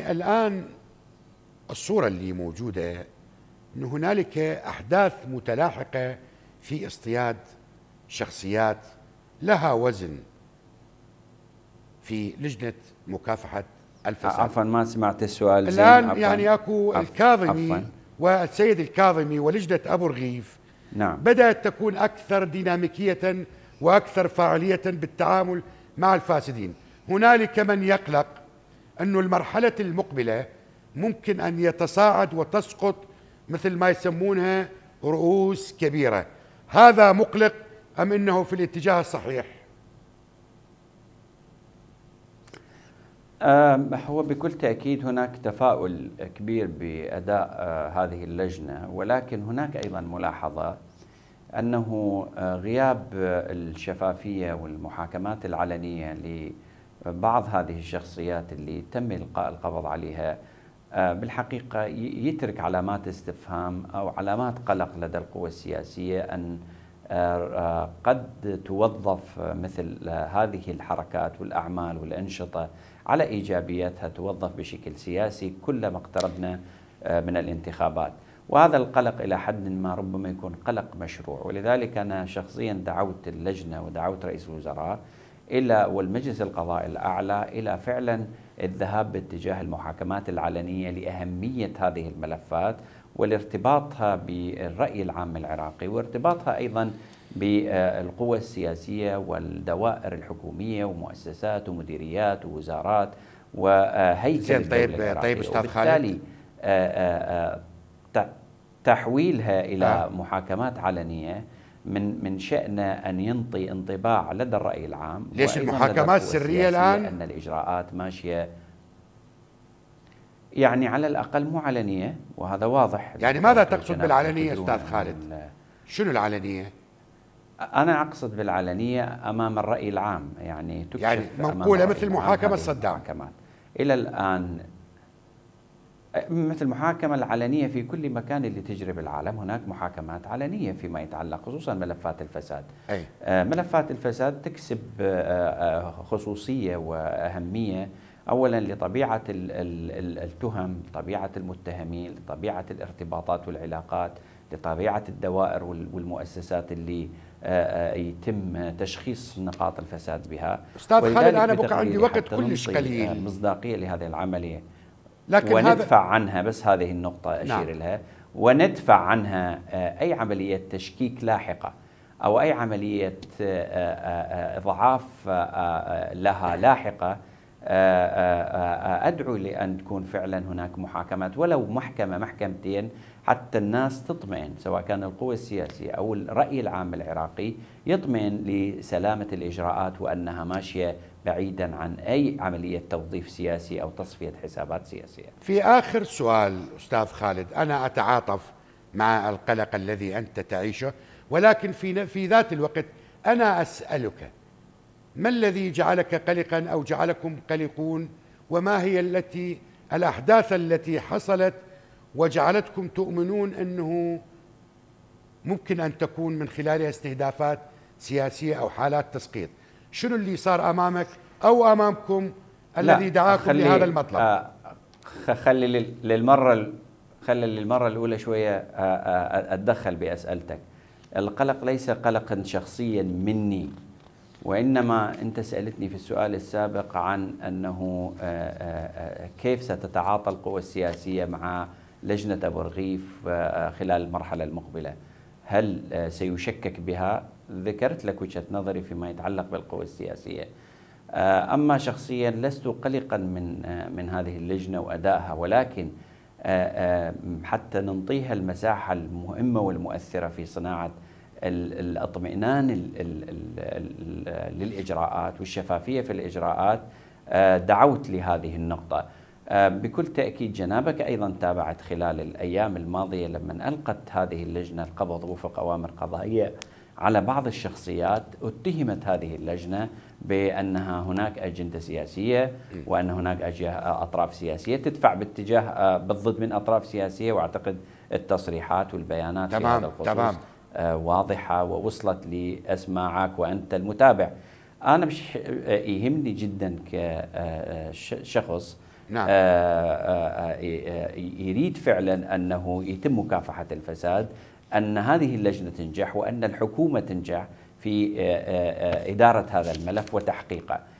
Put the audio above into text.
الآن الصورة اللي موجودة أن هنالك أحداث متلاحقة في اصطياد شخصيات لها وزن في لجنة مكافحة الفساد عفوا ما سمعت السؤال زين الآن يعني أكو الكاظمي عفواً. والسيد الكاظمي ولجنة أبو رغيف نعم. بدأت تكون أكثر ديناميكية وأكثر فاعلية بالتعامل مع الفاسدين هنالك من يقلق أنه المرحلة المقبلة ممكن أن يتصاعد وتسقط مثل ما يسمونها رؤوس كبيرة هذا مقلق أم أنه في الاتجاه الصحيح هو بكل تأكيد هناك تفاؤل كبير بأداء أه، هذه اللجنة ولكن هناك أيضا ملاحظة أنه أه، غياب الشفافية والمحاكمات العلنية بعض هذه الشخصيات اللي تم القاء القبض عليها آه، بالحقيقه يترك علامات استفهام او علامات قلق لدى القوى السياسيه ان آه، آه، قد توظف مثل هذه الحركات والاعمال والانشطه على ايجابياتها توظف بشكل سياسي كلما اقتربنا من الانتخابات وهذا القلق الى حد ما ربما يكون قلق مشروع ولذلك انا شخصيا دعوت اللجنه ودعوت رئيس الوزراء الى والمجلس القضاء الاعلى الى فعلا الذهاب باتجاه المحاكمات العلنيه لاهميه هذه الملفات والارتباطها بالراي العام العراقي وارتباطها ايضا بالقوى السياسيه والدوائر الحكوميه ومؤسسات ومديريات ووزارات وهيكل طيب طيب استاذ خالد آه، آه، آه، تحويلها الى محاكمات علنيه من من شأنه أن ينطي انطباع لدى الرأي العام ليش المحاكمات سرية الآن؟ أن الإجراءات ماشية يعني على الأقل مو علنية وهذا واضح يعني ماذا تقصد بالعلنية أستاذ خالد؟ شنو العلنية؟ أنا أقصد بالعلنية أمام الرأي العام يعني تكشف يعني منقولة مثل محاكمة الصدام إلى الآن مثل المحاكمة العلنية في كل مكان اللي تجري بالعالم هناك محاكمات علنية فيما يتعلق خصوصا ملفات الفساد أي. آه، ملفات الفساد تكسب آه، آه، خصوصية وأهمية اولا لطبيعه التهم، طبيعه المتهمين، طبيعه الارتباطات والعلاقات، لطبيعه الدوائر والمؤسسات اللي يتم تشخيص نقاط الفساد بها. استاذ خالد انا بقى عندي وقت كلش قليل. مصداقيه لهذه العمليه. لكن وندفع هذا عنها بس هذه النقطة أشير نعم. لها وندفع عنها آه، أي عملية تشكيك لاحقة أو أي عملية آه، آه، ضعاف لها لاحقة آه، آه، آه، ادعو لان تكون فعلا هناك محاكمات ولو محكمه محكمتين حتى الناس تطمئن سواء كان القوى السياسيه او الراي العام العراقي يطمئن لسلامه الاجراءات وانها ماشيه بعيدا عن اي عمليه توظيف سياسي او تصفيه حسابات سياسيه. في اخر سؤال استاذ خالد انا اتعاطف مع القلق الذي انت تعيشه ولكن في في ذات الوقت انا اسالك ما الذي جعلك قلقا أو جعلكم قلقون وما هي التي الأحداث التي حصلت وجعلتكم تؤمنون أنه ممكن أن تكون من خلالها استهدافات سياسية أو حالات تسقيط شنو اللي صار أمامك أو أمامكم الذي دعاكم لهذا المطلب آه خلي للمرة خلي للمرة الأولى شوية آه آه أتدخل بأسئلتك القلق ليس قلقا شخصيا مني وإنما أنت سألتني في السؤال السابق عن أنه آه، آه، آه، كيف ستتعاطى القوى السياسية مع لجنة أبو رغيف خلال المرحلة المقبلة هل سيشكك بها؟ ذكرت لك وجهة نظري فيما يتعلق بالقوى السياسية أما شخصيا لست قلقا من, من هذه اللجنة وأدائها ولكن حتى ننطيها المساحة المهمة والمؤثرة في صناعة الاطمئنان للاجراءات والشفافيه في الاجراءات آه، دعوت لهذه النقطه. آه، بكل تاكيد جنابك ايضا تابعت خلال الايام الماضيه لما القت هذه اللجنه القبض وفق اوامر قضائيه على بعض الشخصيات اتهمت هذه اللجنه بانها هناك اجنده سياسيه وان هناك آه، اطراف سياسيه تدفع باتجاه بالضد من اطراف سياسيه واعتقد التصريحات والبيانات تمام في هذا الخصوص تمام آه، واضحة ووصلت لأسماعك وأنت المتابع أنا مش آه، يهمني جدا كشخص آه، نعم. يريد فعلا أنه يتم مكافحة الفساد أن هذه اللجنة تنجح وأن الحكومة تنجح في إدارة هذا الملف وتحقيقه